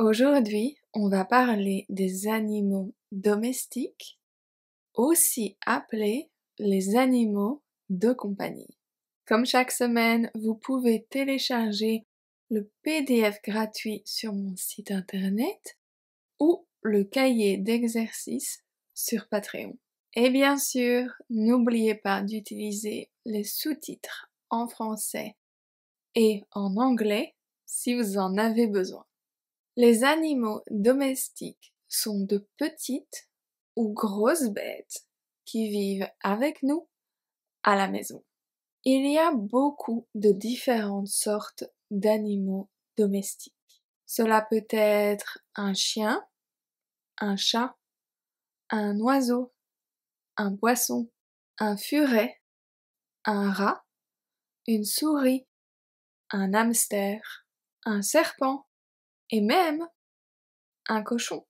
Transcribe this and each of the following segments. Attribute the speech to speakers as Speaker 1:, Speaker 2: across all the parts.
Speaker 1: Aujourd'hui, on va parler des animaux domestiques, aussi appelés les animaux de compagnie. Comme chaque semaine, vous pouvez télécharger le PDF gratuit sur mon site internet ou le cahier d'exercice sur Patreon. Et bien sûr, n'oubliez pas d'utiliser les sous-titres en français et en anglais si vous en avez besoin. Les animaux domestiques sont de petites ou grosses bêtes qui vivent avec nous à la maison. Il y a beaucoup de différentes sortes d'animaux domestiques. Cela peut être un chien, un chat, un oiseau, un poisson, un furet, un rat, une souris, un hamster, un serpent, et même un cochon.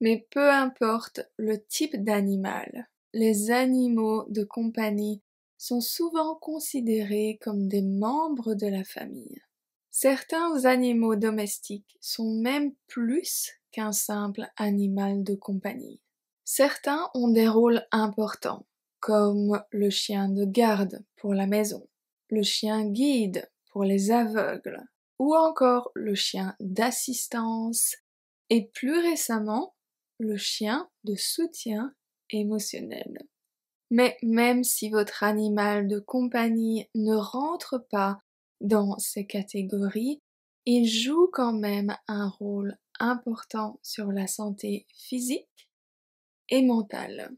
Speaker 1: Mais peu importe le type d'animal, les animaux de compagnie sont souvent considérés comme des membres de la famille. Certains animaux domestiques sont même plus qu'un simple animal de compagnie. Certains ont des rôles importants, comme le chien de garde pour la maison, le chien guide pour les aveugles, ou encore le chien d'assistance et plus récemment le chien de soutien émotionnel. Mais même si votre animal de compagnie ne rentre pas dans ces catégories, il joue quand même un rôle important sur la santé physique et mentale.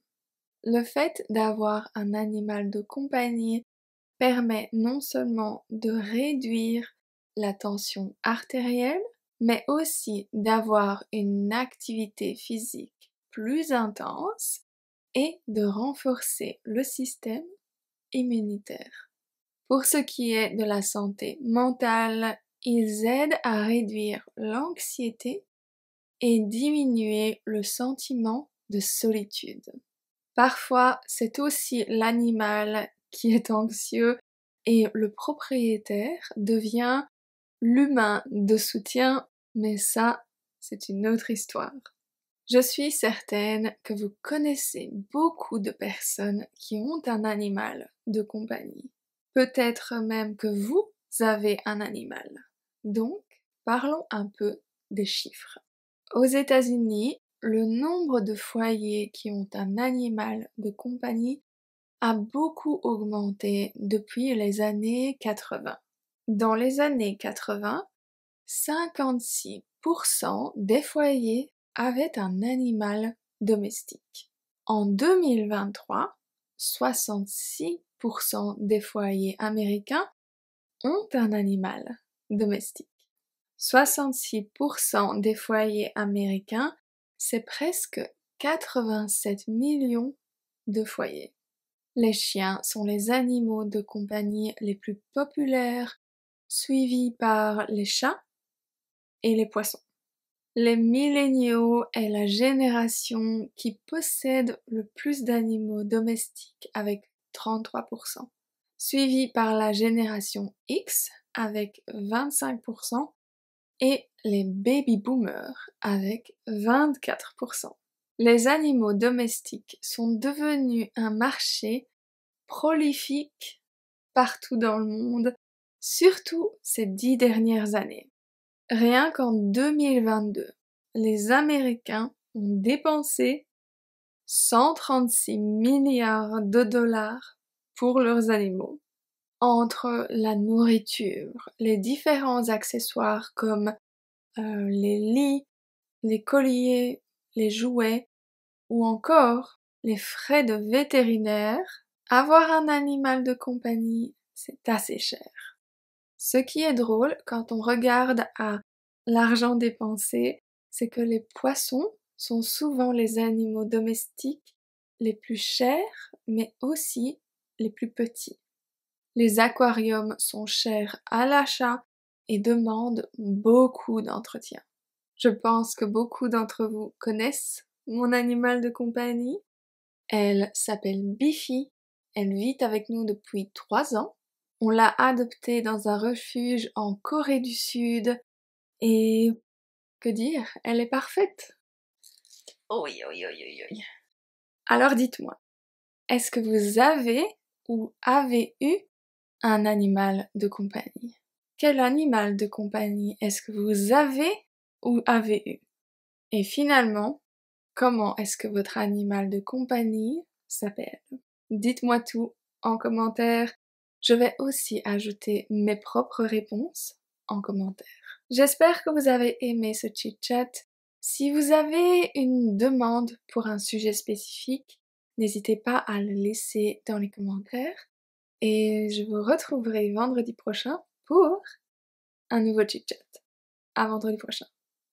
Speaker 1: Le fait d'avoir un animal de compagnie permet non seulement de réduire la tension artérielle, mais aussi d'avoir une activité physique plus intense et de renforcer le système immunitaire. Pour ce qui est de la santé mentale, ils aident à réduire l'anxiété et diminuer le sentiment de solitude. Parfois, c'est aussi l'animal qui est anxieux et le propriétaire devient l'humain de soutien, mais ça, c'est une autre histoire. Je suis certaine que vous connaissez beaucoup de personnes qui ont un animal de compagnie. Peut-être même que vous avez un animal. Donc, parlons un peu des chiffres. Aux États-Unis, le nombre de foyers qui ont un animal de compagnie a beaucoup augmenté depuis les années 80. Dans les années 80, 56% des foyers avaient un animal domestique. En 2023, 66% des foyers américains ont un animal domestique. 66% des foyers américains, c'est presque 87 millions de foyers. Les chiens sont les animaux de compagnie les plus populaires suivi par les chats et les poissons. Les milléniaux est la génération qui possède le plus d'animaux domestiques avec 33%, suivi par la génération X avec 25% et les baby boomers avec 24%. Les animaux domestiques sont devenus un marché prolifique partout dans le monde surtout ces dix dernières années. Rien qu'en 2022, les Américains ont dépensé 136 milliards de dollars pour leurs animaux. Entre la nourriture, les différents accessoires comme euh, les lits, les colliers, les jouets ou encore les frais de vétérinaire, avoir un animal de compagnie, c'est assez cher. Ce qui est drôle quand on regarde à l'argent dépensé, c'est que les poissons sont souvent les animaux domestiques les plus chers, mais aussi les plus petits. Les aquariums sont chers à l'achat et demandent beaucoup d'entretien. Je pense que beaucoup d'entre vous connaissent mon animal de compagnie. Elle s'appelle Biffy. Elle vit avec nous depuis trois ans on l'a adoptée dans un refuge en Corée du Sud et que dire, elle est parfaite. Oui, oui, oui, oui. Alors dites-moi, est-ce que vous avez ou avez eu un animal de compagnie Quel animal de compagnie est-ce que vous avez ou avez eu Et finalement, comment est-ce que votre animal de compagnie s'appelle Dites-moi tout en commentaire je vais aussi ajouter mes propres réponses en commentaire. J'espère que vous avez aimé ce chit-chat. Si vous avez une demande pour un sujet spécifique, n'hésitez pas à le laisser dans les commentaires. Et je vous retrouverai vendredi prochain pour un nouveau chit-chat. À vendredi prochain.